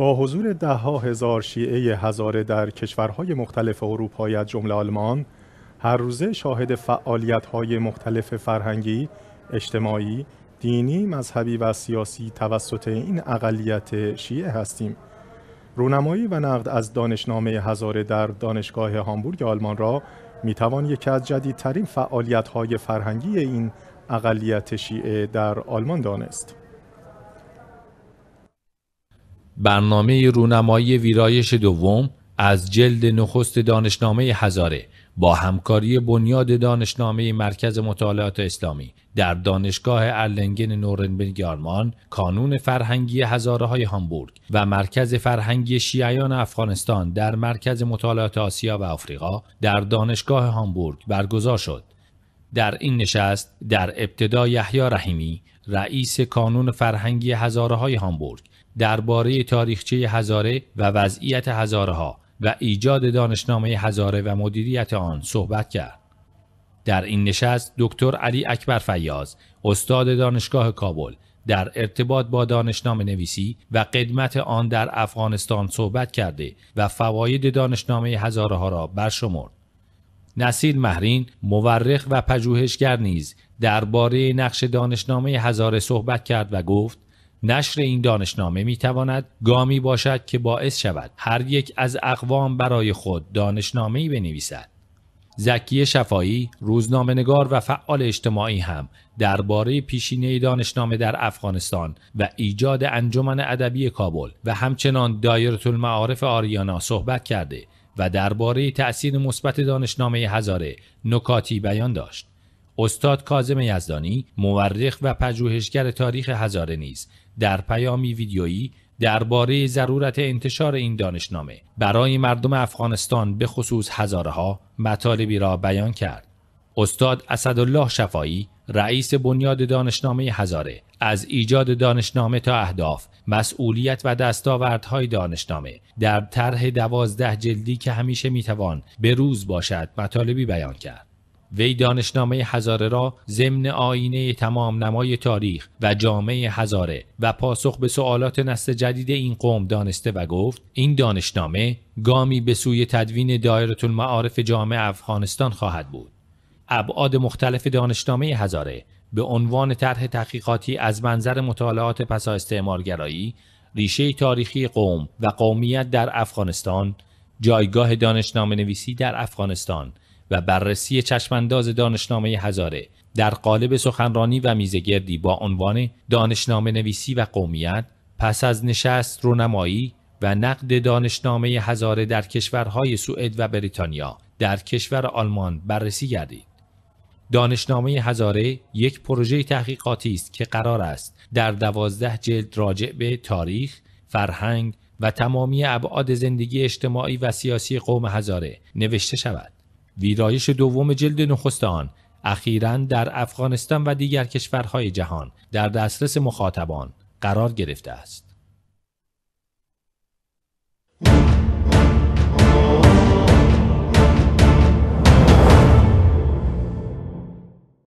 با حضور دهها هزار شیعه هزاره در کشورهای مختلف اروپایی از جمله آلمان هر روزه شاهد فعالیت‌های مختلف فرهنگی، اجتماعی، دینی، مذهبی و سیاسی توسط این اقلیت شیعه هستیم. رونمایی و نقد از دانشنامه هزاره در دانشگاه هامبورگ آلمان را می‌توان یکی از جدیدترین فعالیت‌های فرهنگی این اقلیت شیعه در آلمان دانست. برنامه رونمایی ویرایش دوم از جلد نخست دانشنامه هزاره با همکاری بنیاد دانشنامه مرکز مطالعات اسلامی در دانشگاه ارلنگن نورنبرگ آلمان کانون فرهنگی هزاره های هامبورگ و مرکز فرهنگی شیعیان افغانستان در مرکز مطالعات آسیا و آفریقا در دانشگاه هامبورگ برگزار شد در این نشست در ابتدا یحیی رحیمی رئیس کانون فرهنگی هزاره های هامبورگ درباره تاریخچه هزاره و وضعیت هزاره ها و ایجاد دانشنامه هزاره و مدیریت آن صحبت کرد. در این نشست دکتر علی اکبر فیاض استاد دانشگاه کابل در ارتباط با دانشنامه نویسی و قدمت آن در افغانستان صحبت کرده و فواید دانشنامه هزاره ها را برشمرد. نسیل مهرین مورخ و پژوهشگر نیز درباره نقش دانشنامه هزاره صحبت کرد و گفت نشر این دانشنامه می تواند گامی باشد که باعث شود هر یک از اقوام برای خود دانشنامه ای بنویسد. زکی شفایی، روزنامهنگار و فعال اجتماعی هم درباره پیشینه دانشنامه در افغانستان و ایجاد انجمن ادبی کابل و همچنان دایره المعارف آریانا صحبت کرده و درباره تأثیر مثبت دانشنامه هزاره نکاتی بیان داشت. استاد کاظم یزدانی مورخ و پژوهشگر تاریخ هزاره نیز در پیامی ویدیویی درباره ضرورت انتشار این دانشنامه برای مردم افغانستان به خصوص هزاره ها مطالبی را بیان کرد. استاد اسدالله شفایی رئیس بنیاد دانشنامه هزاره از ایجاد دانشنامه تا اهداف مسئولیت و دستاوردهای دانشنامه در طرح دوازده جلدی که همیشه میتوان به روز باشد مطالبی بیان کرد وی دانشنامه هزاره را ضمن آینه تمام نمای تاریخ و جامعه هزاره و پاسخ به سوالات نسل جدید این قوم دانسته و گفت این دانشنامه گامی به سوی تدوین دایره المعارف جامعه افغانستان خواهد بود ابعاد مختلف دانشنامه هزاره به عنوان طرح تحقیقاتی از منظر مطالعات پسا استعمارگرایی ریشه تاریخی قوم و قومیت در افغانستان جایگاه دانشنامه نویسی در افغانستان و بررسی چشمانداز دانشنامه هزاره در قالب سخنرانی و میزگردی با عنوان دانشنامه نویسی و قومیت پس از نشست رونمایی و نقد دانشنامه هزاره در کشورهای سوئد و بریتانیا در کشور آلمان بررسی گردید. دانشنامه هزاره یک پروژه تحقیقاتی است که قرار است در دوازده جلد راجع به تاریخ، فرهنگ و تمامی ابعاد زندگی اجتماعی و سیاسی قوم هزاره نوشته شود. ویرایش دوم جلد نخست آن اخیرا در افغانستان و دیگر کشورهای جهان در دسترس مخاطبان قرار گرفته است.